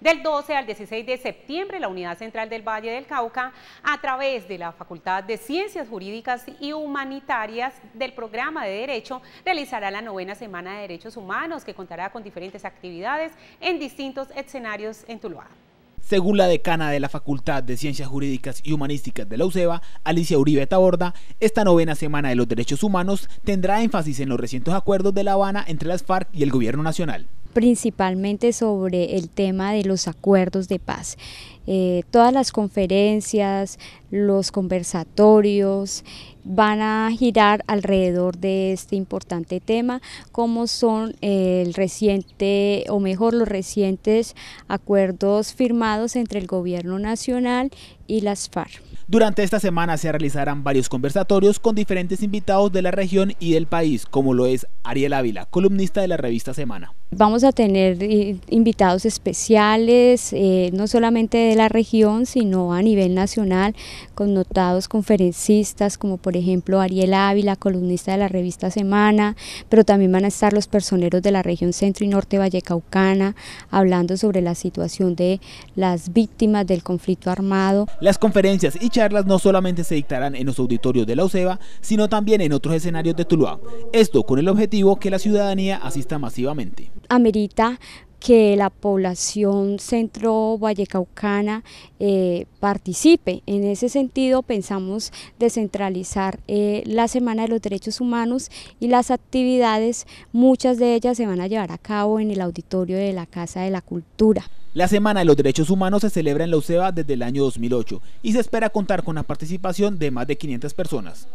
Del 12 al 16 de septiembre, la Unidad Central del Valle del Cauca, a través de la Facultad de Ciencias Jurídicas y Humanitarias del Programa de Derecho, realizará la novena Semana de Derechos Humanos, que contará con diferentes actividades en distintos escenarios en Tuluá. Según la decana de la Facultad de Ciencias Jurídicas y Humanísticas de la UCEBA, Alicia Uribe Taborda, esta novena semana de los derechos humanos tendrá énfasis en los recientes acuerdos de La Habana entre las FARC y el Gobierno Nacional principalmente sobre el tema de los acuerdos de paz. Eh, todas las conferencias, los conversatorios van a girar alrededor de este importante tema, como son eh, el reciente, o mejor, los recientes acuerdos firmados entre el Gobierno Nacional y las FARC. Durante esta semana se realizarán varios conversatorios con diferentes invitados de la región y del país, como lo es Ariel Ávila, columnista de la revista Semana. Vamos a tener eh, invitados especiales, eh, no solamente de la región, sino a nivel nacional, con notados conferencistas como por ejemplo Ariel Ávila, columnista de la revista Semana, pero también van a estar los personeros de la región centro y norte vallecaucana hablando sobre la situación de las víctimas del conflicto armado. Las conferencias y charlas no solamente se dictarán en los auditorios de la UCEBA, sino también en otros escenarios de Tuluá. Esto con el objetivo que la ciudadanía asista masivamente. Amerita que la población centro vallecaucana eh, participe. En ese sentido pensamos descentralizar eh, la Semana de los Derechos Humanos y las actividades, muchas de ellas se van a llevar a cabo en el auditorio de la Casa de la Cultura. La Semana de los Derechos Humanos se celebra en la UCEBA desde el año 2008 y se espera contar con la participación de más de 500 personas.